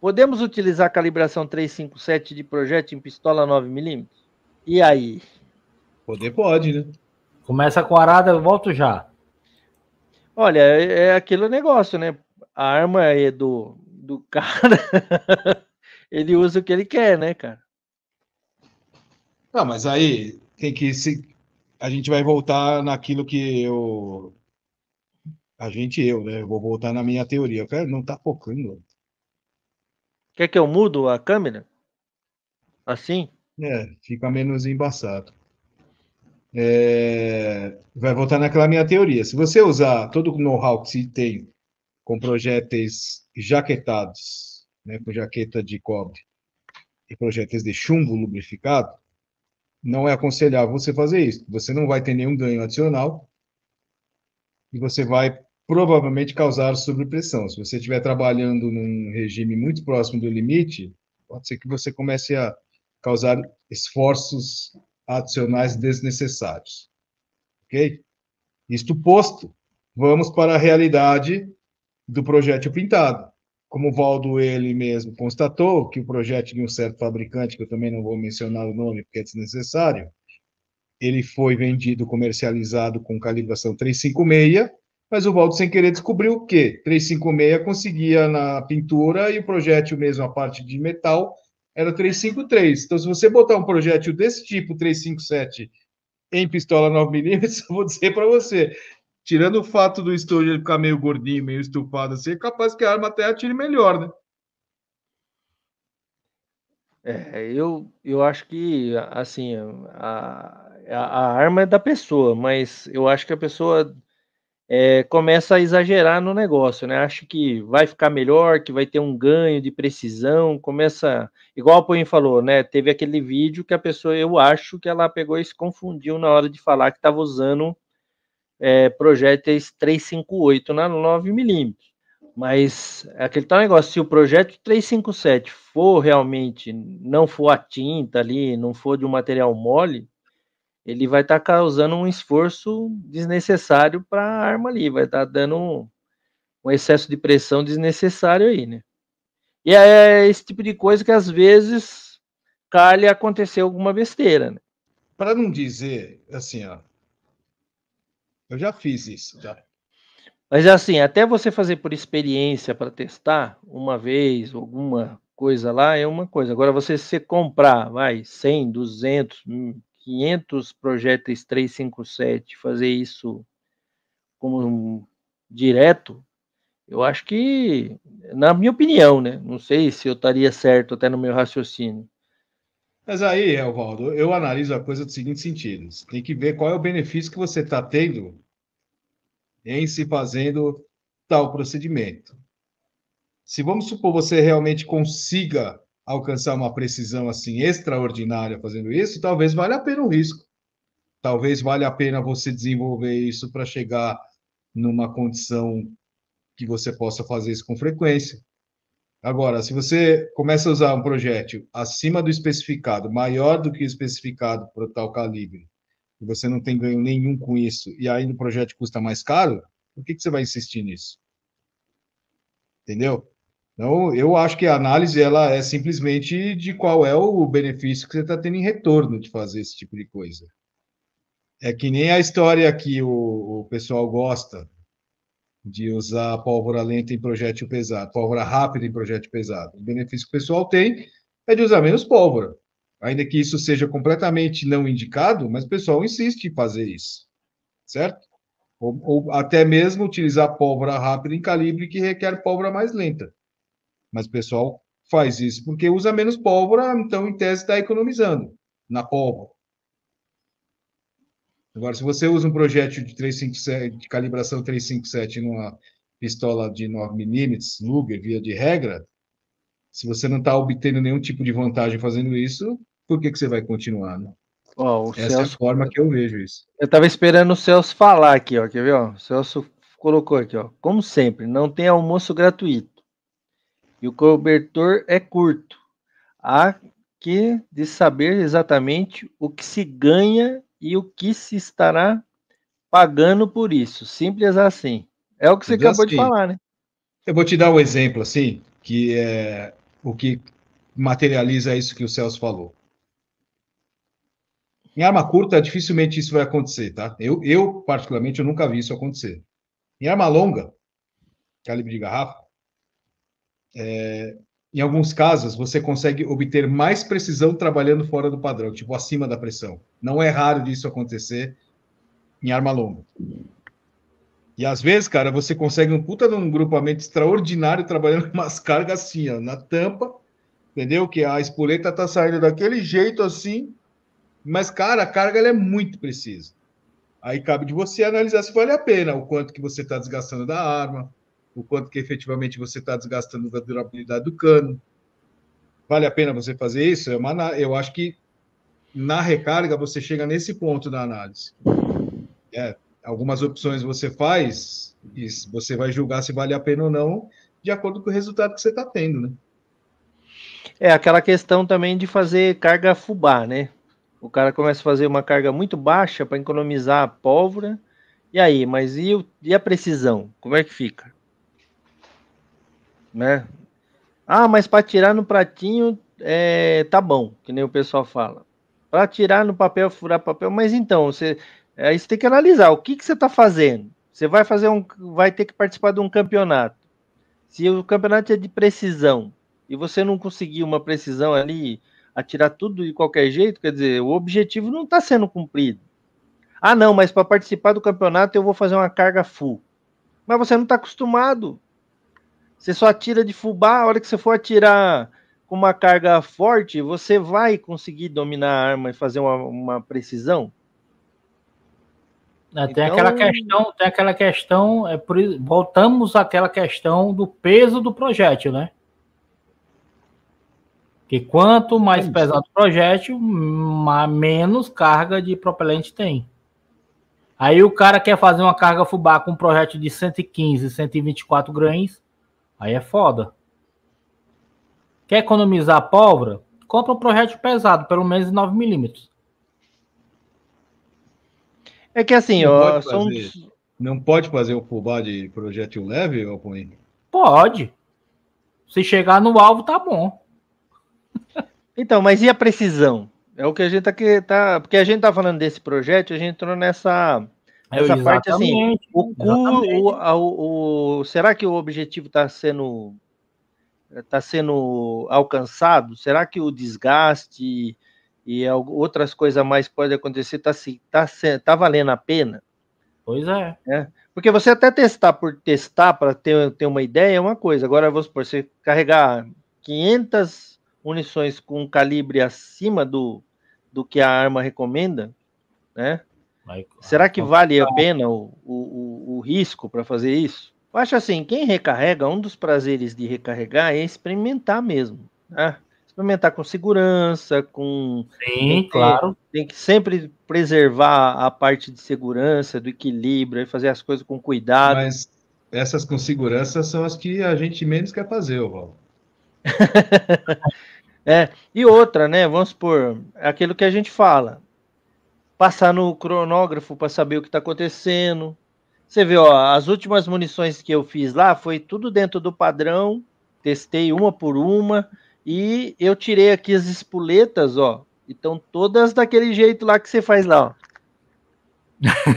Podemos utilizar a calibração 357 de projétil em pistola 9mm? E aí? Poder pode, né? Começa com a arada, eu volto já. Olha, é, é aquele negócio, né? A arma é do, do cara. ele usa o que ele quer, né, cara? Não, mas aí tem que se a gente vai voltar naquilo que eu a gente eu, né? Eu vou voltar na minha teoria. Cara, não tá focando. Quer que eu mudo a câmera? Assim? É, fica menos embaçado. É, vai voltar naquela minha teoria. Se você usar todo o know-how que se tem com projéteis jaquetados, né, com jaqueta de cobre e projéteis de chumbo lubrificado, não é aconselhável você fazer isso. Você não vai ter nenhum ganho adicional e você vai provavelmente causar sobrepressão. Se você estiver trabalhando num regime muito próximo do limite, pode ser que você comece a causar esforços adicionais desnecessários. Ok? Isto posto, vamos para a realidade do projétil pintado. Como o Valdo ele mesmo constatou, que o projétil de um certo fabricante, que eu também não vou mencionar o nome porque é desnecessário, ele foi vendido, comercializado com calibração 356, mas o Valdo, sem querer, descobriu que 356 conseguia na pintura e o projétil mesmo, a parte de metal, era 353. Então, se você botar um projétil desse tipo, 357, em pistola 9mm, eu vou dizer para você, tirando o fato do estojo ficar meio gordinho, meio estufado assim, é capaz que a arma até atire melhor, né? É, eu, eu acho que, assim, a, a, a arma é da pessoa, mas eu acho que a pessoa é, começa a exagerar no negócio, né? Acha que vai ficar melhor, que vai ter um ganho de precisão, começa, igual a Poin falou, né? Teve aquele vídeo que a pessoa, eu acho que ela pegou e se confundiu na hora de falar que estava usando é, projéteis 358 na 9mm. Mas é aquele tal negócio, se o projeto 357 for realmente, não for a tinta ali, não for de um material mole, ele vai estar tá causando um esforço desnecessário para a arma ali, vai estar tá dando um, excesso de pressão desnecessário aí, né? E é esse tipo de coisa que às vezes cai aconteceu alguma besteira, né? Para não dizer assim, ó, eu já fiz isso, já. Mas assim, até você fazer por experiência para testar uma vez, alguma coisa lá, é uma coisa. Agora, você se comprar, vai, 100, 200, 500 projéteis 357, fazer isso como um direto, eu acho que, na minha opinião, né? Não sei se eu estaria certo até no meu raciocínio. Mas aí, Elvaldo, eu analiso a coisa do seguinte sentido: você tem que ver qual é o benefício que você está tendo em se fazendo tal procedimento. Se vamos supor você realmente consiga alcançar uma precisão assim extraordinária fazendo isso, talvez valha a pena o risco. Talvez valha a pena você desenvolver isso para chegar numa condição que você possa fazer isso com frequência. Agora, se você começa a usar um projétil acima do especificado, maior do que o especificado para tal calibre, e você não tem ganho nenhum com isso, e ainda o projétil custa mais caro, por que, que você vai insistir nisso? Entendeu? Então, eu acho que a análise ela é simplesmente de qual é o benefício que você está tendo em retorno de fazer esse tipo de coisa. É que nem a história que o, o pessoal gosta de usar pólvora lenta em projétil pesado, pólvora rápida em projétil pesado. O benefício que o pessoal tem é de usar menos pólvora. Ainda que isso seja completamente não indicado, mas o pessoal insiste em fazer isso, certo? Ou, ou até mesmo utilizar pólvora rápida em calibre que requer pólvora mais lenta. Mas o pessoal faz isso porque usa menos pólvora, então, em tese, está economizando na pólvora. Agora, se você usa um projétil de 357, de calibração 357 numa pistola de 9mm, Luger, via de regra, se você não está obtendo nenhum tipo de vantagem fazendo isso, por que, que você vai continuar, né? Oh, Essa Celso... é a forma que eu vejo isso. Eu estava esperando o Celso falar aqui, ó, quer ver? Ó? O Celso colocou aqui, ó. Como sempre, não tem almoço gratuito e o cobertor é curto. Há que de saber exatamente o que se ganha e o que se estará pagando por isso. Simples assim. É o que você acabou assim, de falar, né? Eu vou te dar um exemplo assim, que é o que materializa isso que o Celso falou. Em arma curta, dificilmente isso vai acontecer, tá? Eu, eu particularmente, eu nunca vi isso acontecer. Em arma longa, calibre de garrafa, é, em alguns casos, você consegue obter mais precisão trabalhando fora do padrão, tipo acima da pressão. Não é raro disso acontecer em arma longa. E às vezes, cara, você consegue um puta de um grupamento extraordinário trabalhando umas cargas assim, ó, na tampa, entendeu? Que a espoleta tá saindo daquele jeito assim, mas, cara, a carga ela é muito precisa. Aí cabe de você analisar se vale a pena o quanto que você tá desgastando da arma, o quanto que efetivamente você está desgastando da durabilidade do cano. Vale a pena você fazer isso? É uma, eu acho que na recarga você chega nesse ponto da análise. É, algumas opções você faz e você vai julgar se vale a pena ou não de acordo com o resultado que você está tendo, né? É aquela questão também de fazer carga fubá, né? O cara começa a fazer uma carga muito baixa para economizar a pólvora. E aí, mas e, o, e a precisão? Como é que fica? né? Ah, mas para tirar no pratinho é, tá bom, que nem o pessoal fala. Para tirar no papel, furar papel, mas então, você, aí você tem que analisar o que, que você está fazendo. Você vai fazer um. Vai ter que participar de um campeonato. Se o campeonato é de precisão e você não conseguir uma precisão ali, atirar tudo de qualquer jeito, quer dizer, o objetivo não está sendo cumprido. Ah, não, mas para participar do campeonato eu vou fazer uma carga full. Mas você não está acostumado. Você só atira de fubá, a hora que você for atirar com uma carga forte, você vai conseguir dominar a arma e fazer uma, uma precisão? É, tem então... aquela questão, tem aquela questão, é por, voltamos àquela questão do peso do projétil, né? Que quanto mais é pesado o projétil, menos carga de propelente tem. Aí o cara quer fazer uma carga fubá com um projétil de 115, 124 grãos, Aí é foda. Quer economizar a pólvora? Compra um projétil pesado, pelo menos 9 milímetros. É que assim, não, ó, pode não pode fazer o fubá de projétil leve, Alpone? Pode. Se chegar no alvo, tá bom. então, mas e a precisão? É o que a gente tá, que tá. Porque a gente tá falando desse projeto, a gente entrou nessa essa parte assim, o, cu, o, o, será que o objetivo está sendo está sendo alcançado? Será que o desgaste e outras coisas mais podem acontecer? Está tá, tá, tá valendo a pena? Pois é. é. Porque você até testar por testar para ter, ter uma ideia é uma coisa. Agora vamos por você carregar 500 munições com um calibre acima do, do que a arma recomenda, né? Será que vale a tá pena o, o, o risco para fazer isso? Eu acho assim, quem recarrega, um dos prazeres de recarregar é experimentar mesmo. Né? Experimentar com segurança, com. Sim, tem claro. Tem que sempre preservar a parte de segurança, do equilíbrio, fazer as coisas com cuidado. Mas essas com segurança são as que a gente menos quer fazer, Val. é, e outra, né? Vamos supor, é aquilo que a gente fala passar no cronógrafo para saber o que está acontecendo. Você vê, ó, as últimas munições que eu fiz lá foi tudo dentro do padrão, testei uma por uma e eu tirei aqui as espoletas, ó, então todas daquele jeito lá que você faz lá, ó.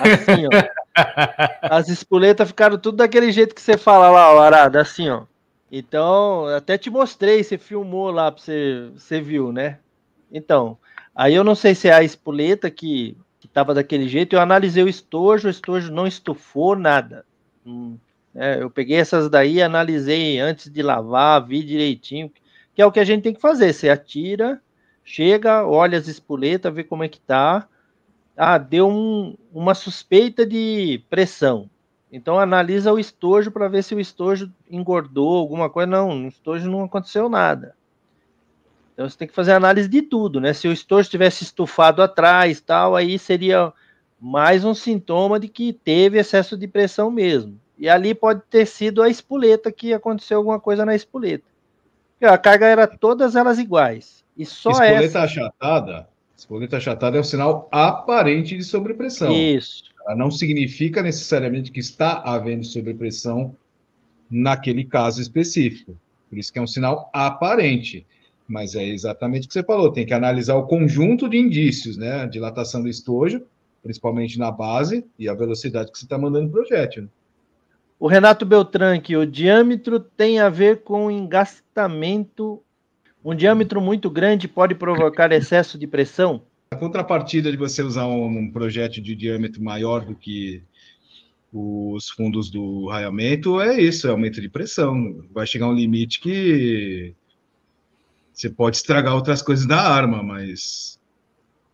Assim, ó. As espoletas ficaram tudo daquele jeito que você fala lá, ó, Arada, assim, ó. Então, até te mostrei, você filmou lá, para você, você viu, né? Então, Aí eu não sei se é a espoleta que estava daquele jeito, eu analisei o estojo, o estojo não estufou nada. Hum, é, eu peguei essas daí, analisei antes de lavar, vi direitinho, que é o que a gente tem que fazer. Você atira, chega, olha as espoletas, vê como é que tá. Ah, deu um, uma suspeita de pressão. Então analisa o estojo para ver se o estojo engordou alguma coisa. Não, no estojo não aconteceu nada. Então você tem que fazer análise de tudo, né? Se o estouro estivesse estufado atrás, tal, aí seria mais um sintoma de que teve excesso de pressão mesmo. E ali pode ter sido a espoleta que aconteceu alguma coisa na espoleta. A carga era todas elas iguais. E só espoleta essa. achatada. Espoleta achatada é um sinal aparente de sobrepressão. Isso. Ela não significa necessariamente que está havendo sobrepressão naquele caso específico. Por isso que é um sinal aparente. Mas é exatamente o que você falou, tem que analisar o conjunto de indícios, né? A dilatação do estojo, principalmente na base, e a velocidade que você está mandando o projétil. Né? O Renato Beltran que o diâmetro tem a ver com engastamento. Um diâmetro muito grande pode provocar excesso de pressão? A contrapartida de você usar um, um projétil de diâmetro maior do que os fundos do raiamento é isso, é aumento de pressão. Vai chegar um limite que você pode estragar outras coisas da arma, mas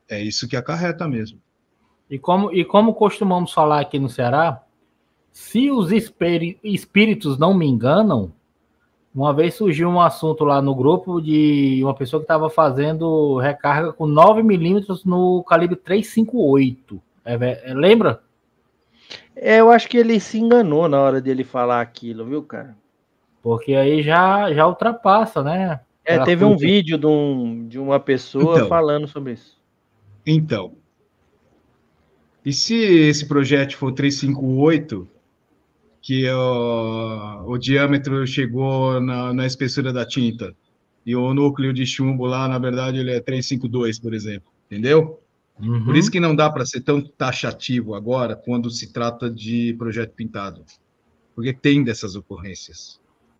é isso que acarreta mesmo. E como, e como costumamos falar aqui no Ceará, se os espíritos não me enganam, uma vez surgiu um assunto lá no grupo de uma pessoa que estava fazendo recarga com 9mm no calibre 358. É, é, lembra? É, eu acho que ele se enganou na hora dele falar aquilo, viu, cara? Porque aí já, já ultrapassa, né? É, teve um vídeo de, um, de uma pessoa então, falando sobre isso. Então. E se esse projeto for 358, que o, o diâmetro chegou na, na espessura da tinta, e o núcleo de chumbo lá, na verdade, ele é 352, por exemplo, entendeu? Uhum. Por isso que não dá para ser tão taxativo agora quando se trata de projeto pintado, porque tem dessas ocorrências.